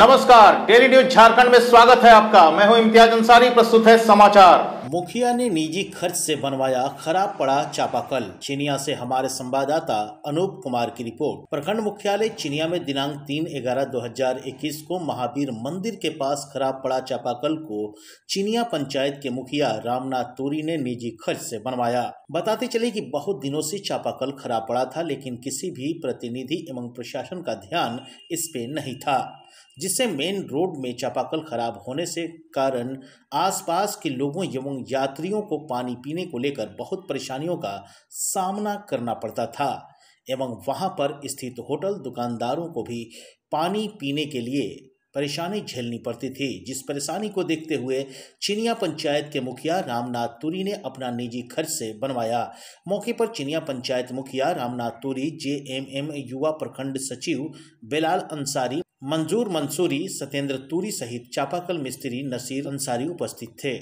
नमस्कार daily news Jharkhand में स्वागत है आपका मैं हूं इम्तियाज अंसारी प्रस्तुत है समाचार मुखिया ने निजी खर्च से बनवाया खराब पड़ा चापाकल चिनिया से हमारे संवाददाता अनूप कुमार की रिपोर्ट प्रखंड मुख्यालय चिनिया में दिनांक तीन ग्यारह दो हजार इक्कीस को महावीर मंदिर के पास खराब पड़ा चापाकल को चिनिया पंचायत के मुखिया रामनाथ तोरी ने निजी खर्च से बनवाया बताते चले कि बहुत दिनों से चापाकल खराब पड़ा था लेकिन किसी भी प्रतिनिधि एवं प्रशासन का ध्यान इस पे नहीं था जिससे मेन रोड में चापाकल खराब होने से कारण आसपास के लोगों एवं यात्रियों को पानी पीने को लेकर बहुत परेशानियों का सामना करना पड़ता था एवं वहां पर स्थित होटल दुकानदारों को भी पानी पीने के लिए परेशानी झेलनी पड़ती थी जिस परेशानी को देखते हुए चिनिया पंचायत के मुखिया रामनाथ तुरी ने अपना निजी खर्च से बनवाया मौके पर चिनिया पंचायत मुखिया रामनाथ तुरी एम युवा प्रखंड सचिव बेलाल अंसारी मंजूर मंसूरी सत्येंद्र तुरी सहित चापाकल मिस्त्री नसीर अंसारी उपस्थित थे